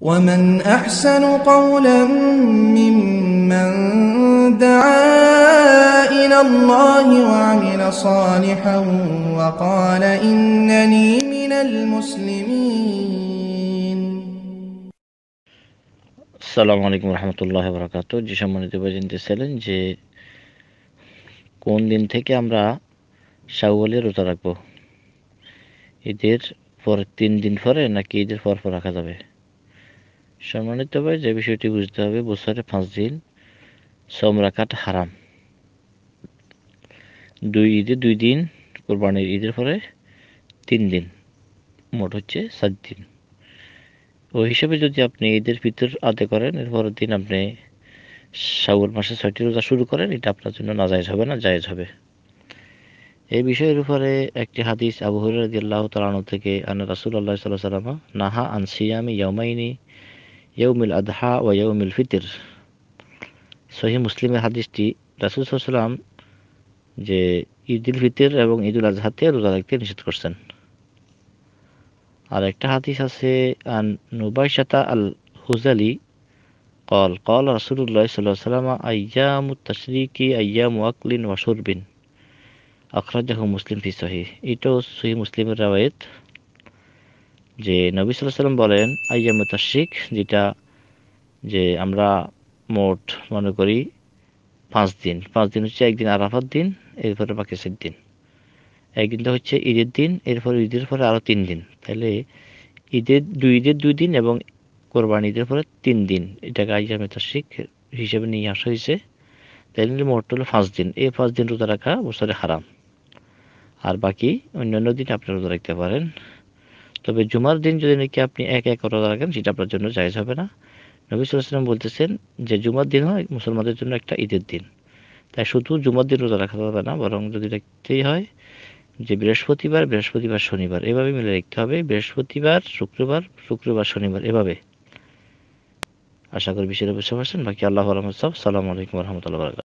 ومن أحسن قولا ممن دعا إلى الله وعمل صالحا وقال إنني من المسلمين السلام عليكم ورحمة الله وبركاته যে সম্মানিত জানতেছিলেন যে কোন দিন থেকে আমরা শাওয়ালে রোজা রাখবো ঈদের পর তিন দিন পরে নাকি ঈদের পর পর রাখা যাবে সম্মানিত ভাই যে বিষয়টি বুঝতে হবে বছরে পাঁচ দিন সমরাকাট হারাম দুই ঈদে দুই দিন কোরবানির ঈদের পরে তিন দিন মোট হচ্ছে সাত দিন ওই হিসাবে যদি আপনি ঈদের ভিতর আদে করেন এরপর দিন আপনি শাওয়াল মাসে ছয়টি রোজা শুরু করেন এটা আপনার জন্য না জায়েজ হবে না জায়েজ হবে এই বিষয়ের উপরে একটি হাদিস আবু হরিয়াল্লাহ তালানো থেকে আনা রাসুল আল্লাহ সাল্লাহ সাল্লামা নাহা আনসিয়ামি ইয়ামাইনি يوم الأضحى ويوم الفطر সহি মুসলিমের হাদিসটি রাসুল সাল্লাম যে ঈদুল ফিতর এবং ঈদুল আজহাতে রোজা রাখতে নিষেধ করছেন আর একটা হাদিস আছে আন নুবাইশাতা আল হুজালি قال قال رسول الله صلى الله عليه وسلم أيام التشريك أيام أكل وشرب أخرجه مسلم في صحيح إيتو صحيح مسلم الرواية যে নবী সাল্লাম বলেন আইয়ামু শিখ যেটা যে আমরা মোট মনে করি পাঁচ দিন পাঁচ দিন হচ্ছে একদিন আরাফার দিন এরপরে বাকিসের দিন একদিন তো হচ্ছে ঈদের দিন এরপরে ঈদের পরে আরও তিন দিন তাহলে ঈদের দুই ঈদের দুই দিন এবং কোরবানি ঈদের পরে তিন দিন এটাকে মেতা শিখ হিসেবে নিয়ে আসা হয়েছে তাই মোট হলো পাঁচ দিন এই পাঁচ দিন রোজা রাখা বছরে হারাম আর বাকি অন্যান্য দিন আপনি রোজা রাখতে পারেন তবে জুমার দিন যদি নাকি আপনি এক এক রোজা রাখেন সেটা আপনার জন্য জায়জ হবে না নবী সাল্লাম বলতেছেন যে জুমার দিন হয় মুসলমানদের জন্য একটা ঈদের দিন তাই শুধু জুমার দিন রোজা রাখা যাবে না বরং যদি রাখতেই হয় যে বৃহস্পতিবার বৃহস্পতিবার শনিবার এভাবে মিলে রাখতে হবে বৃহস্পতিবার শুক্রবার শুক্রবার শনিবার এভাবে আশা করি বিষয়টা বুঝতে পারছেন বাকি আল্লাহ আলম সালাম আলাইকুম রহমতুল্লাহ